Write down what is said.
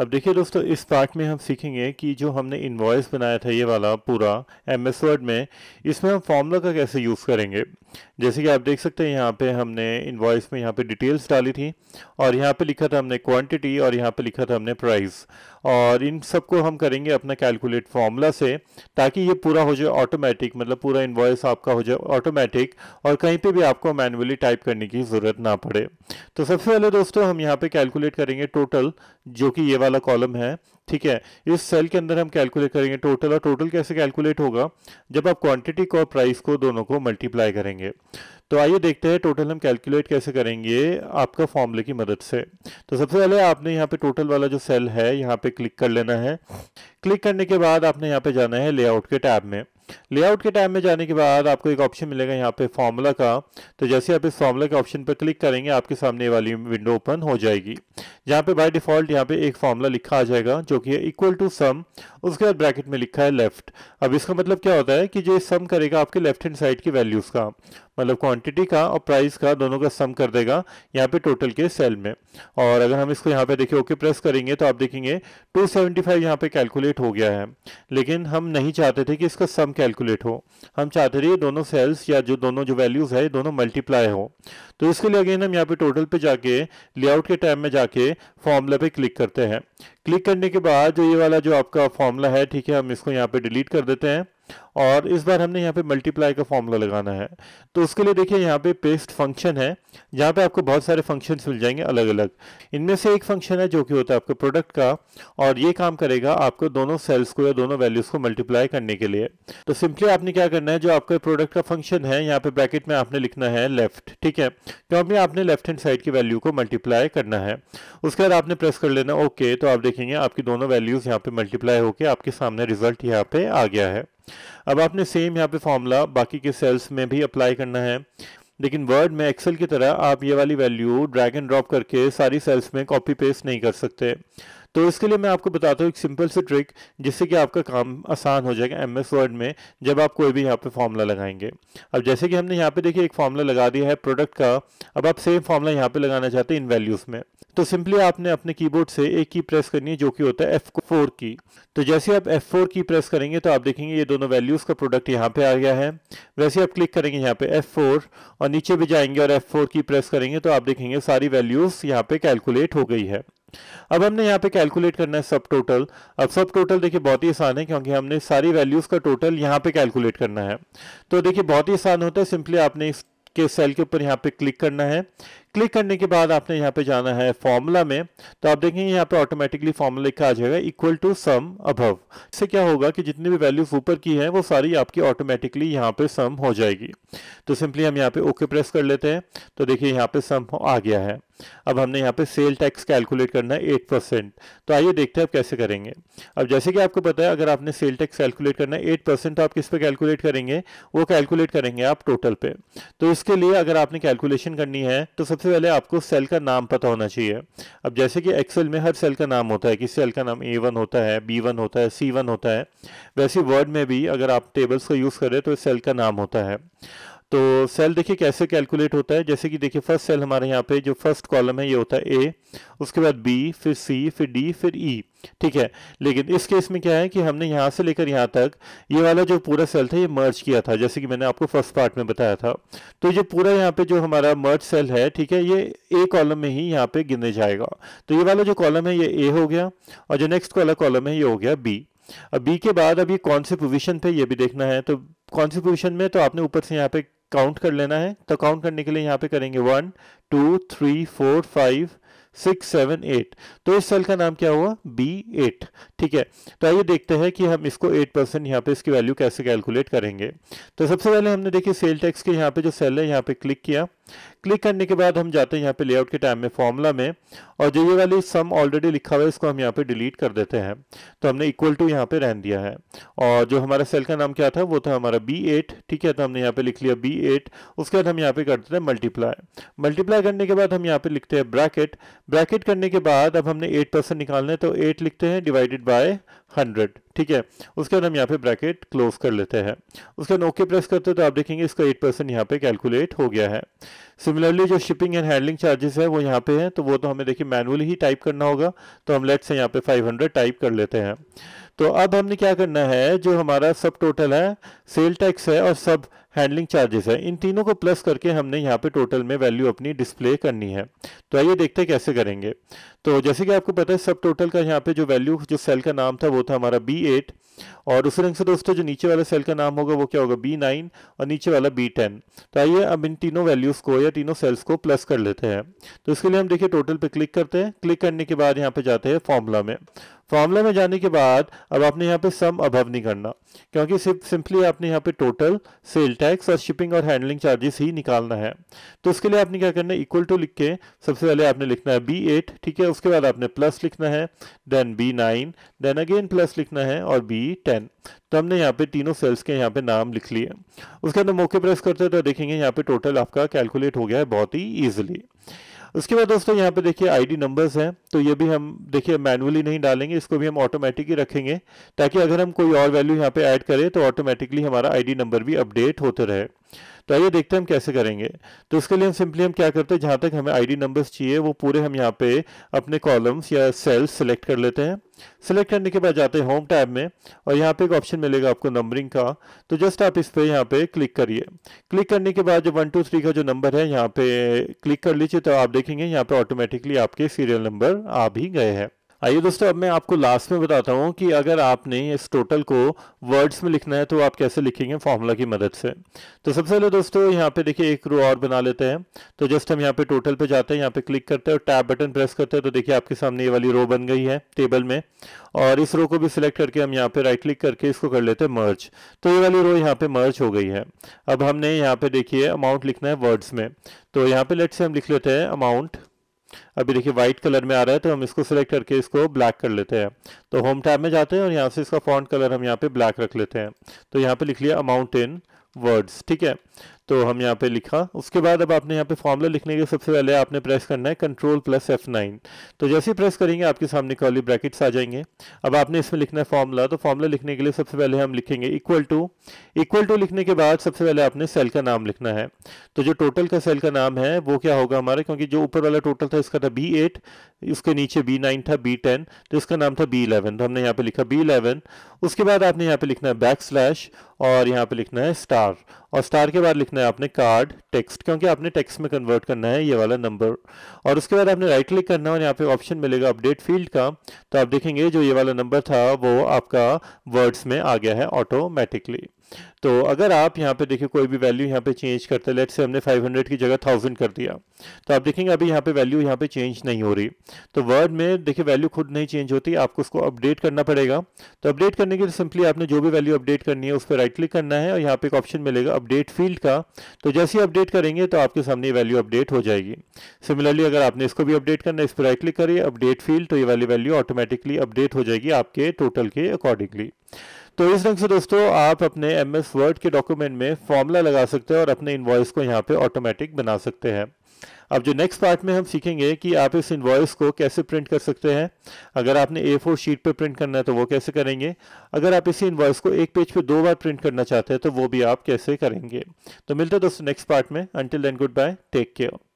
अब देखिए दोस्तों इस पार्ट में हम सीखेंगे कि जो हमने इन्वॉइस बनाया था ये वाला पूरा एम एस वर्ड में इसमें हम फॉर्मूला का कैसे यूज़ करेंगे जैसे कि आप देख सकते हैं यहाँ पे हमने इन्वॉइस में यहाँ पे डिटेल्स डाली थी और यहाँ पे लिखा था हमने क्वांटिटी और यहाँ पे लिखा था हमने प्राइस और इन सबको हम करेंगे अपना कैलकुलेट फॉर्मूला से ताकि ये पूरा हो जाए ऑटोमेटिक मतलब पूरा इन्वॉइस आपका हो जाए ऑटोमेटिक और कहीं पे भी आपको मैनुअली टाइप करने की ज़रूरत ना पड़े तो सबसे पहले दोस्तों हम यहाँ पे कैलकुलेट करेंगे टोटल जो कि ये वाला कॉलम है ठीक है इस सेल के अंदर हम कैलकुलेट करेंगे टोटल और टोटल कैसे कैलकुलेट होगा जब आप क्वांटिटी को और प्राइस को दोनों को मल्टीप्लाई करेंगे तो आइए देखते हैं टोटल हम कैलकुलेट कैसे करेंगे आपका फॉर्मूले की मदद से तो सबसे पहले आपने यहाँ पे टोटल वाला जो सेल है यहाँ पे क्लिक कर लेना है क्लिक करने के बाद आपने यहाँ पे जाना है लेआउट के टैब में लेआउट के टाइम में जाने के बाद आपको एक ऑप्शन मिलेगा यहाँ पे फॉर्मूला का तो जैसे आप इस फॉर्मूला के ऑप्शन पर क्लिक करेंगे आपके सामने वाली विंडो ओपन हो जाएगी जहाँ पे बाय डिफॉल्ट यहाँ पे एक फॉर्मूला लिखा आ जाएगा जो कि इक्वल टू सम उसके बाद ब्रैकेट में लिखा है लेफ्ट अब इसका मतलब क्या होता है कि जो सम करेगा आपके लेफ्ट हैंड साइड की वैल्यूज़ का मतलब क्वांटिटी का और प्राइस का दोनों का सम कर देगा यहाँ पे टोटल के सेल में और अगर हम इसको यहाँ पे देखिए ओके प्रेस करेंगे तो आप देखेंगे 275 सेवेंटी यहाँ पे कैलकुलेट हो गया है लेकिन हम नहीं चाहते थे कि इसका सम कैलकुलेट हो हम चाहते रहिए दोनों सेल्स या जो दोनों जो वैल्यूज़ है दोनों मल्टीप्लाई हो तो इसके लिए अगेन हम यहाँ पे टोटल पे जाके लेआउट के टाइम में जाके फॉर्मूला पे क्लिक करते हैं क्लिक करने के बाद जो ये वाला जो आपका फॉर्मूला है ठीक है हम इसको यहाँ पे डिलीट कर देते हैं और इस बार हमने यहाँ पे मल्टीप्लाई का फॉर्मूला लगाना है तो उसके लिए देखिए यहाँ पे पेस्ट फंक्शन है जहाँ पे आपको बहुत सारे फंक्शंस मिल जाएंगे अलग अलग इनमें से एक फंक्शन है जो कि होता है आपके प्रोडक्ट का और ये काम करेगा आपको दोनों सेल्स को या दोनों वैल्यूज़ को मल्टीप्लाई करने के लिए तो सिंपली आपने क्या करना है जो आपका प्रोडक्ट का फंक्शन है यहाँ पे ब्रैकेट में आपने लिखना है लेफ्ट ठीक है क्योंकि तो आपने लेफ्ट हैंड साइड की वैल्यू को मल्टीप्लाई करना है उसके बाद आपने प्रेस कर लेना ओके तो आप देखेंगे आपकी दोनों वैल्यूज़ यहाँ पे मल्टीप्लाई होकर आपके सामने रिजल्ट यहाँ पे आ गया है अब आपने सेम यहाँ पे फॉर्मूला बाकी के सेल्स में भी अप्लाई करना है लेकिन वर्ड में एक्सेल की तरह आप ये वाली वैल्यू ड्रैग एंड ड्रॉप करके सारी सेल्स में कॉपी पेस्ट नहीं कर सकते तो इसके लिए मैं आपको बताता हूँ एक सिंपल सी ट्रिक जिससे कि आपका काम आसान हो जाएगा एम एस वर्ड में जब आप कोई भी यहाँ पे फॉर्मूला लगाएंगे अब जैसे कि हमने यहाँ पे देखिए एक फॉर्मूला लगा दिया है प्रोडक्ट का अब आप सेम फॉर्मूला यहाँ पे लगाना चाहते हैं इन वैल्यूज़ में तो सिंपली आपने अपने कीबोर्ड से एक की प्रेस करनी है जो कि होता है F4 की तो जैसे आप एफ फोर की प्रेस करेंगे तो आप देखेंगे ये दोनों वैल्यूज़ का प्रोडक्ट यहाँ पे आ गया है वैसे आप क्लिक करेंगे यहाँ पे F4 और नीचे भी जाएंगे और F4 की प्रेस करेंगे तो आप देखेंगे सारी वैल्यूज़ यहाँ पे कैलकुलेट हो गई है अब हमने यहाँ पे कैलकुलेट करना है सब टोटल अब सब टोटल देखिए बहुत ही आसान है क्योंकि हमने सारी वैल्यूज का टोटल यहाँ पे कैलकुलेट करना है तो देखिए बहुत ही आसान होता है सिंपली आपने इस के सेल के ऊपर यहाँ पे क्लिक करना है क्लिक करने के बाद आपने यहाँ पे जाना है फॉर्मूला में तो आप देखेंगे यहाँ पे ऑटोमेटिकली फॉर्मूला लिखा आ जाएगा इक्वल टू सम अभव इससे क्या होगा कि जितनी भी वैल्यूज ऊपर की है वो सारी आपकी ऑटोमेटिकली यहाँ पे सम हो जाएगी तो सिंपली हम यहाँ पे ओके प्रेस कर लेते हैं तो देखिए यहाँ पे सम आ गया है अब हमने यहाँ पे सेल टैक्स कैलकुलेट करना है एट परसेंट तो आइए देखते हैं आप कैसे करेंगे अब जैसे कि आपको पता है अगर आपने सेल टैक्स कैलकुलेट करना है एट परसेंट तो आप किस पे कैलकुलेट करेंगे वो कैलकुलेट करेंगे आप टोटल पे तो इसके लिए अगर आपने कैलकुलेशन करनी है तो सबसे सबसे पहले आपको सेल का नाम पता होना चाहिए अब जैसे कि एक्सेल में हर सेल का नाम होता है कि सेल का नाम ए वन होता है बी वन होता है सी वन होता है वैसे वर्ड में भी अगर आप टेबल्स का यूज़ करें तो सेल का नाम होता है तो सेल देखिए कैसे कैलकुलेट होता है जैसे कि देखिए फर्स्ट सेल हमारे यहाँ पे जो फर्स्ट कॉलम है ये होता है ए उसके बाद बी फिर सी फिर डी फिर ई e, ठीक है लेकिन इस केस में क्या है कि हमने यहाँ से लेकर यहाँ तक ये वाला जो पूरा सेल था ये मर्ज किया था जैसे कि मैंने आपको फर्स्ट पार्ट में बताया था तो ये पूरा यहाँ पे जो हमारा मर्ज सेल है ठीक है ये ए कॉलम में ही यहाँ पे गिने जाएगा तो ये वाला जो कॉलम है ये ए हो गया और जो नेक्स्ट वाला कॉलम है ये हो गया बी अब बी के बाद अब ये कौन से पोजिशन पे ये भी देखना है तो कौन सी पोजिशन में तो आपने ऊपर से यहाँ पे काउंट कर लेना है तो काउंट करने के लिए यहाँ पे करेंगे one two three four five six seven eight तो इस सेल का नाम क्या हुआ बी एट ठीक है तो आइए देखते हैं कि हम इसको एट परसेंट यहाँ पे इसकी वैल्यू कैसे कैलकुलेट करेंगे तो सबसे पहले हमने देखिए सेल टैक्स के यहाँ पे जो सेल है यहाँ पे क्लिक किया क्लिक करने के बाद हम जाते हैं यहाँ पे लेआउट के टाइम में फॉर्मूला में और जो ये वाली सम ऑलरेडी लिखा हुआ है इसको हम यहाँ पे डिलीट कर देते हैं तो हमने इक्वल टू यहाँ पे रहन दिया है और जो हमारा सेल का नाम क्या था वो था हमारा बी एट ठीक है तो हमने यहाँ पे लिख लिया बी एट उसके बाद हम यहाँ पे करते थे मल्टीप्लाई मल्टीप्लाई करने के बाद हम यहाँ पे लिखते हैं ब्रैकेट ब्रैकेट करने के बाद अब हमने एट निकालना है तो एट लिखते हैं डिवाइडेड बाय हंड्रेड ठीक है उसके बाद हम यहाँ पे ब्रैकेट क्लोज कर लेते हैं उसके बाद ओके प्रेस करते हैं तो आप देखेंगे इसका एट परसेंट यहाँ पे कैलकुलेट हो गया है सिमिलरली जो शिपिंग एंड हैंडलिंग चार्जेस है वो यहाँ पे है तो वो तो हमें देखिए मैनुअली ही टाइप करना होगा तो हम लेट से यहाँ पे 500 टाइप कर लेते हैं तो अब हमने क्या करना है जो हमारा सब टोटल है सेल टैक्स है और सब हैंडलिंग चार्जेस है इन तीनों को प्लस करके हमने यहाँ पे टोटल में वैल्यू अपनी डिस्प्ले करनी है तो आइए देखते हैं कैसे करेंगे तो जैसे कि आपको पता है सब टोटल का यहाँ पे जो वैल्यू जो सेल का नाम था वो था हमारा बी एट और दूसरे रंग से दोस्तों जो नीचे वाला सेल का नाम होगा वो क्या होगा बी नाइन और नीचे वाला बी टेन तो आइए अब इन तीनों वैल्यूज़ को या तीनों सेल्स को प्लस कर लेते हैं तो इसके लिए हम देखिए टोटल पे क्लिक करते हैं क्लिक करने के बाद यहाँ पे जाते हैं फॉर्मूला में फॉर्मूला में जाने के बाद अब आपने यहाँ पे सम अभव नहीं करना क्योंकि सिर्फ सिंपली आपने यहाँ पे टोटल सेल टैक्स और शिपिंग और हैंडलिंग चार्जेस ही निकालना है तो उसके लिए आपने क्या करना है इक्वल टू लिख के सबसे पहले आपने लिखना है बी एट ठीक है उसके बाद आपने प्लस लिखना है then B nine then again plus लिखना है और बी टेन तो हमने यहाँ पे तीनों सेल्स के यहाँ पे नाम लिख लिए उसके अंदर मौके प्रेस करते हैं तो देखेंगे यहाँ पे टोटल आपका कैलकुलेट हो गया है बहुत ही ईजिली उसके बाद दोस्तों यहाँ पे देखिए आईडी नंबर्स हैं तो ये भी हम देखिए मैनुअली नहीं डालेंगे इसको भी हम ऑटोमेटिक ही रखेंगे ताकि अगर हम कोई और वैल्यू यहाँ पे ऐड करें तो ऑटोमेटिकली हमारा आईडी नंबर भी अपडेट होते रहे तो आइए देखते हैं हम कैसे करेंगे तो इसके लिए हम सिंपली हम क्या करते हैं जहाँ तक हमें आईडी नंबर्स चाहिए वो पूरे हम यहाँ पे अपने कॉलम्स या सेल्स सेलेक्ट कर लेते हैं सेलेक्ट करने के बाद जाते हैं होम टैब में और यहाँ पे एक ऑप्शन मिलेगा आपको नंबरिंग का तो जस्ट आप इस पर यहाँ पे क्लिक करिए क्लिक करने के बाद जो वन टू थ्री का जो नंबर है यहाँ पे क्लिक कर लीजिए तो आप देखेंगे यहाँ पे ऑटोमेटिकली आपके सीरियल नंबर आ भी गए हैं आइए दोस्तों अब मैं आपको लास्ट में बताता हूँ कि अगर आपने इस टोटल को वर्ड्स में लिखना है तो आप कैसे लिखेंगे फॉर्मूला की मदद से तो सबसे पहले दोस्तों यहाँ पे देखिए एक रो और बना लेते हैं तो जस्ट हम यहाँ पे टोटल पे जाते हैं यहाँ पे क्लिक करते हैं और टैब बटन प्रेस करते हैं तो देखिए आपके सामने ये वाली रो बन गई है टेबल में और इस रो को भी सिलेक्ट करके हम यहाँ पे राइट क्लिक करके इसको कर लेते हैं मर्ज तो ये वाली रो यहाँ पे मर्ज हो गई है अब हमने यहाँ पे देखिए अमाउंट लिखना है वर्ड्स में तो यहाँ पे लेट से हम लिख लेते हैं अमाउंट अभी देखिए व्हाइट कलर में आ रहा है तो हम इसको सिलेक्ट करके इसको ब्लैक कर लेते हैं तो होम टैब में जाते हैं और यहाँ से इसका फॉन्ट कलर हम यहाँ पे ब्लैक रख लेते हैं तो यहाँ पे लिख लिया अमाउंट इन वर्ड्स ठीक है तो हम यहाँ पे लिखा उसके बाद अब आपने यहाँ पे फॉर्मूला लिखने के सबसे पहले आपने प्रेस करना है कंट्रोल प्लस एफ नाइन तो जैसे ही प्रेस करेंगे आपके सामने कॉली ब्रैकेट्स आ जाएंगे अब आपने इसमें लिखना है फॉर्मूला तो फॉर्मूला लिखने के लिए सबसे पहले हम लिखेंगे इक्वल टू इक्वल टू लिखने के बाद सबसे पहले आपने सेल का नाम लिखना है तो जो टोटल का सेल का नाम है वो क्या होगा हमारा क्योंकि जो ऊपर वाला टोटल था इसका था बी एट इसके नीचे बी नाइन था बी टेन तो इसका नाम था बी इलेवन तो हमने यहाँ पे लिखा बी इलेवन उसके बाद आपने यहाँ पे लिखना है बैक स्लैश और यहाँ पे लिखना है स्टार और स्टार के बाद लिखना है आपने कार्ड टेक्स्ट क्योंकि आपने टेक्स्ट में कन्वर्ट करना है ये वाला नंबर और उसके बाद आपने राइट क्लिक करना है और यहाँ पे ऑप्शन मिलेगा अपडेट फील्ड का तो आप देखेंगे जो ये वाला नंबर था वो आपका वर्ड्स में आ गया है ऑटोमेटिकली तो अगर आप यहाँ पे देखिए कोई भी वैल्यू यहाँ पे चेंज करते लेट से हमने 500 की जगह 1000 कर दिया तो आप देखेंगे अभी यहाँ पे वैल्यू यहाँ पे चेंज नहीं हो रही तो वर्ड में देखिए वैल्यू खुद नहीं चेंज होती आपको उसको अपडेट करना पड़ेगा तो अपडेट करने के लिए सिंपली आपने जो भी वैल्यू अपडेट करनी है उस पर राइट क्लिक करना है और यहाँ पे एक ऑप्शन मिलेगा अपडेट फील्ड का तो जैसे ही अपडेट करेंगे तो आपके सामने वैल्यू अपडेट हो जाएगी सिमिलरली अगर आपने इसको भी अपडेट करना है इस पर राइट क्लिक करिए अपडेट फील्ड तो ये वाली वैल्यू ऑटोमेटिकली अपडेट हो जाएगी आपके टोटल के अकॉर्डिंगली तो इस ढंग से दोस्तों आप अपने एम एस वर्ड के डॉक्यूमेंट में फॉर्मूला लगा सकते हैं और अपने इन्वॉइस को यहाँ पे ऑटोमेटिक बना सकते हैं अब जो नेक्स्ट पार्ट में हम सीखेंगे कि आप इस इन्वॉइस को कैसे प्रिंट कर सकते हैं अगर आपने ए फोर शीट पर प्रिंट करना है तो वो कैसे करेंगे अगर आप इसी इन्वॉइस को एक पेज पे दो बार प्रिंट करना चाहते हैं तो वो भी आप कैसे करेंगे तो मिलते हैं दोस्तों नेक्स्ट पार्ट में until then good bye take care